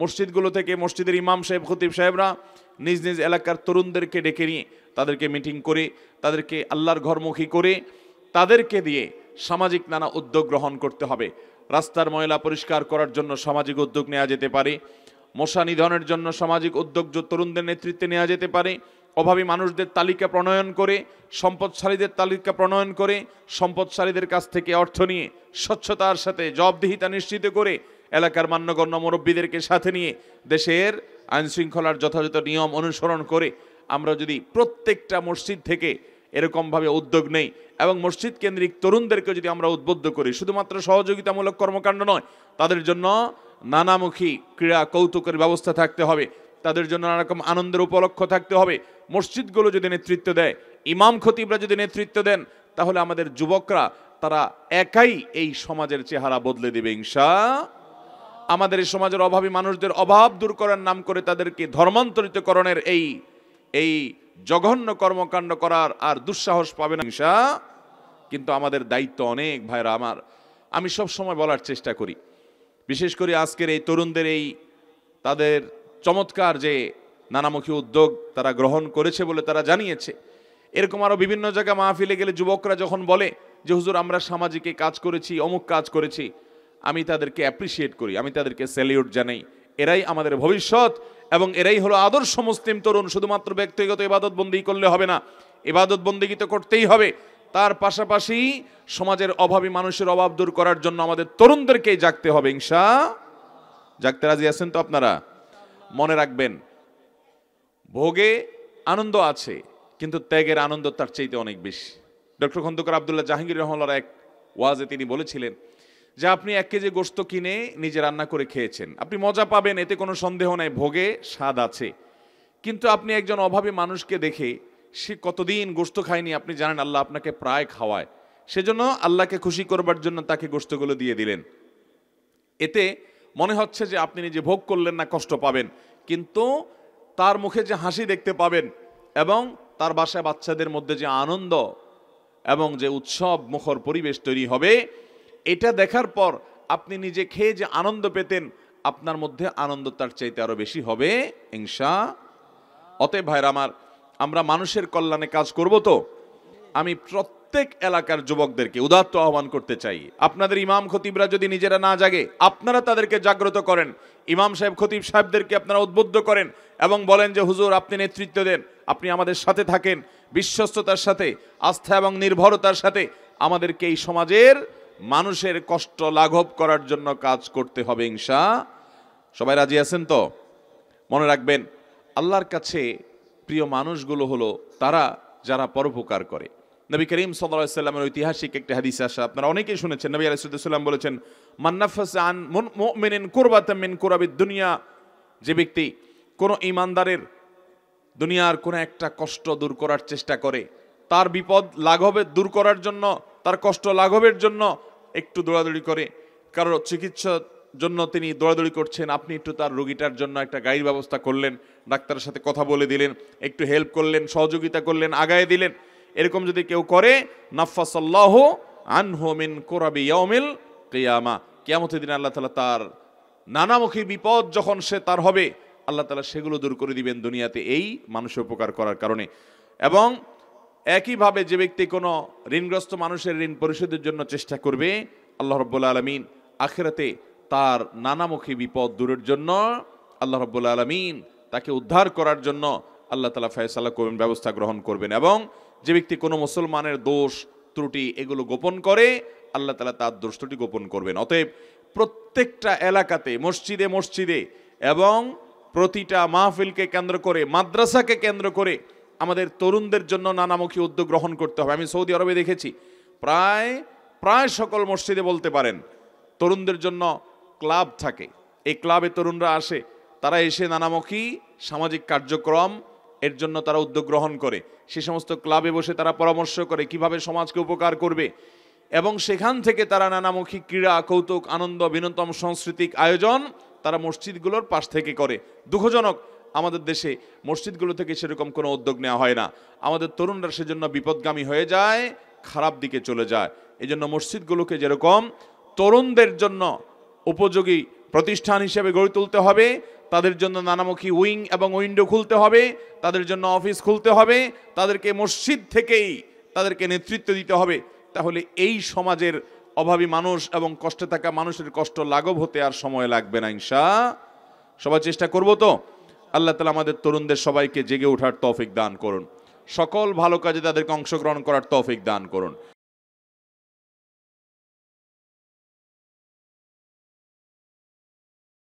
মসজিদগুলো থেকে মসজিদের ইমাম সাহেব খতিব সাহেবরা নিজ নিজ এলাকার তরুণদেরকে ডেকে নিয়ে তাদেরকে মিটিং করে তাদেরকে আল্লাহর ঘরমুখী করে তাদেরকে দিয়ে সামাজিক নানা উদ্যোগ গ্রহণ করতে হবে রাস্তার ময়লা পরিষ্কার করার জন্য সামাজিক উদ্যোগ নেওয়া যেতে পারে মশা নিধনের জন্য সামাজিক উদ্যোগ তরুণদের নেতৃত্বে নেওয়া যেতে পারে অভাবী মানুষদের তালিকা প্রণয়ন করে সম্পদশালীদের তালিকা প্রণয়ন করে সম্পদশালীদের কাছ থেকে অর্থ নিয়ে স্বচ্ছতার সাথে জবাবদিহিতা নিশ্চিত করে এলাকার মান্যগণ্য মুরব্বীদেরকে সাথে নিয়ে দেশের আইনশৃঙ্খলার যথাযথ নিয়ম অনুসরণ করে আমরা যদি প্রত্যেকটা মসজিদ থেকে এরকমভাবে উদ্যোগ নেই এবং মসজিদ কেন্দ্রিক তরুণদেরকে যদি আমরা উদ্বুদ্ধ করি শুধুমাত্র সহযোগিতামূলক কর্মকাণ্ড নয় তাদের জন্য নানামুখী ক্রীড়া কৌতুকের ব্যবস্থা থাকতে হবে তাদের জন্য নানা রকম আনন্দের উপলক্ষ থাকতে হবে মসজিদগুলো যদি নেতৃত্ব দেয় ইমাম খতিবরা যদি নেতৃত্ব দেন তাহলে আমাদের যুবকরা তারা একাই এই সমাজের চেহারা বদলে দেবে ইংসা আমাদের এই সমাজের অভাবী মানুষদের অভাব দূর করার নাম করে তাদেরকে ধর্মান্তরিতকরণের এই এই জঘন্য কর্মকাণ্ড করার আর দুঃসাহস পাবে না হিংসা কিন্তু আমাদের দায়িত্ব অনেক ভাইরা আমার আমি সব সময় বলার চেষ্টা করি বিশেষ করে আজকের এই তরুণদের এই তাদের চমৎকার যে নানামুখী উদ্যোগ তারা গ্রহণ করেছে বলে তারা জানিয়েছে এরকম আরও বিভিন্ন জায়গায় মাহফিলে গেলে যুবকরা যখন বলে যে হুজুর আমরা সামাজিকে কাজ করেছি অমুক কাজ করেছি আমি তাদেরকে অ্যাপ্রিসিয়েট করি আমি তাদেরকে স্যালিউট জানাই এরাই আমাদের ভবিষ্যৎ এবং এরাই হলো আদর্শ মুসলিম তরুণ শুধুমাত্র ব্যক্তিগত ইবাদত বন্দি করলে হবে না ইবাদত বন্দিগি তো করতেই হবে তার পাশাপাশি সমাজের অভাবী মানুষের অভাব দূর করার জন্য আমাদের তরুণদেরকেই জাগতে হবে ইংসা জাগতে রাজি আছেন তো আপনারা মনে রাখবেন ভোগে আনন্দ আছে কিন্তু ত্যাগের আনন্দ তার চাইতে অনেক বেশি ডক্টর খন্দকার আবদুল্লাহ জাহাঙ্গীর রহমার এক ওয়াজে তিনি বলেছিলেন যে আপনি এক কেজি গোস্ত কিনে নিজে রান্না করে খেয়েছেন আপনি মজা পাবেন এতে কোনো সন্দেহ নাই ভোগে স্বাদ আছে কিন্তু আপনি একজন অভাবী মানুষকে দেখে সে কতদিন গোস্ত খায়নি আপনি জানেন আল্লাহ আপনাকে প্রায় খাওয়ায় সেজন্য আল্লাহকে খুশি করবার জন্য তাকে গোস্তগুলো দিয়ে দিলেন এতে মনে হচ্ছে যে আপনি নিজে ভোগ করলেন না কষ্ট পাবেন কিন্তু তার মুখে যে হাসি দেখতে পাবেন এবং তার বাসায় বাচ্চাদের মধ্যে যে আনন্দ এবং যে উৎসব মুখর পরিবেশ তৈরি হবে এটা দেখার পর আপনি নিজে খেয়ে যে আনন্দ পেতেন আপনার মধ্যে আনন্দ তার চাইতে আরও বেশি হবে ইংসা অতএব ভাইর আমার আমরা মানুষের কল্যাণে কাজ করব তো আমি প্রত্যেক এলাকার যুবকদেরকে উদাত্ত আহ্বান করতে চাই আপনাদের ইমাম খতিবরা যদি নিজেরা না জাগে আপনারা তাদেরকে জাগ্রত করেন ইমাম সাহেব খতিব সাহেবদেরকে আপনারা উদ্বুদ্ধ করেন এবং বলেন যে হুজুর আপনি নেতৃত্ব দেন আপনি আমাদের সাথে থাকেন বিশ্বস্ততার সাথে আস্থা এবং নির্ভরতার সাথে আমাদেরকে এই সমাজের মানুষের কষ্ট লাঘব করার জন্য কাজ করতে হবে ইংশা সবাই রাজি আছেন তো মনে রাখবেন আল্লাহর কাছে প্রিয় মানুষগুলো হলো তারা যারা পরোপকার করে নবী করিম সাল্লামের ঐতিহাসিক একটি হাদিস আসা আপনারা অনেকেই শুনেছেন নবী আলাইসুদ্দাম বলেছেন মান্নাফাস আন মেনেন কোরবাতামিন কোরাবিদ দুনিয়া যে ব্যক্তি কোনো ইমানদারের দুনিয়ার কোনো একটা কষ্ট দূর করার চেষ্টা করে তার বিপদ লাঘবে দূর করার জন্য তার কষ্ট লাঘবের জন্য একটু দৌড়াদৌড়ি করে কারোর চিকিৎসার জন্য তিনি দৌড়াদৌড়ি করছেন আপনি একটু তার রোগীটার জন্য একটা গাড়ির ব্যবস্থা করলেন ডাক্তারের সাথে কথা বলে দিলেন একটু হেল্প করলেন সহযোগিতা করলেন আগায় দিলেন এরকম যদি কেউ করে নাফাসাল্লাহ আনহোমিন কোরাবি ইয়ামিল কেয়ামা কেয়ামতের দিন আল্লাহ তালা তার নানামুখী বিপদ যখন সে তার হবে আল্লাহ তালা সেগুলো দূর করে দিবেন দুনিয়াতে এই মানুষের উপকার করার কারণে এবং একইভাবে যে ব্যক্তি কোনো ঋণগ্রস্ত মানুষের ঋণ পরিশোধের জন্য চেষ্টা করবে আল্লাহ রব্বুল আলমিন আখেরাতে তার নানামুখী বিপদ দূরের জন্য আল্লাহ রব্বুল আলমিন তাকে উদ্ধার করার জন্য আল্লাহ তালা ফয়সাল্লাহ করবেন ব্যবস্থা গ্রহণ করবেন এবং যে ব্যক্তি কোনো মুসলমানের দোষ ত্রুটি এগুলো গোপন করে আল্লাহ তালা তার দোষ ত্রুটি গোপন করবেন অতএব প্রত্যেকটা এলাকাতে মসজিদে মসজিদে এবং প্রতিটা মাহফিলকে কেন্দ্র করে মাদ্রাসাকে কেন্দ্র করে আমাদের তরুণদের জন্য নানামুখী উদ্যোগ গ্রহণ করতে হবে আমি সৌদি আরবে দেখেছি প্রায় প্রায় সকল মসজিদে বলতে পারেন তরুণদের জন্য ক্লাব থাকে এই ক্লাবে তরুণরা আসে তারা এসে নানামুখী সামাজিক কার্যক্রম এর জন্য তারা উদ্যোগ গ্রহণ করে সে সমস্ত ক্লাবে বসে তারা পরামর্শ করে কিভাবে সমাজকে উপকার করবে এবং সেখান থেকে তারা নানামুখী ক্রীড়া কৌতুক আনন্দ বিনোদন সাংস্কৃতিক আয়োজন তারা মসজিদগুলোর পাশ থেকে করে দুঃখজনক আমাদের দেশে মসজিদগুলো থেকে সেরকম কোনো উদ্যোগ নেওয়া হয় না আমাদের তরুণরা সেজন্য বিপদগামী হয়ে যায় খারাপ দিকে চলে যায় এই জন্য মসজিদগুলোকে যেরকম তরুণদের জন্য উপযোগী প্রতিষ্ঠান হিসেবে গড়ে তুলতে হবে তাদের জন্য নানামুখী উইং এবং উইন্ডো খুলতে হবে তাদের জন্য অফিস খুলতে হবে তাদেরকে মসজিদ থেকেই তাদেরকে নেতৃত্ব দিতে হবে তাহলে এই সমাজের অভাবী মানুষ এবং কষ্টে থাকা মানুষের কষ্ট লাঘব হতে আর সময় লাগবে না ইনশা সবার চেষ্টা করবো তো আল্লাহ তালা আমাদের তরুণদের সবাইকে জেগে ওঠার তৌফিক দান করুন সকল ভালো কাজে তাদেরকে অংশগ্রহণ করার তৌফিক দান করুন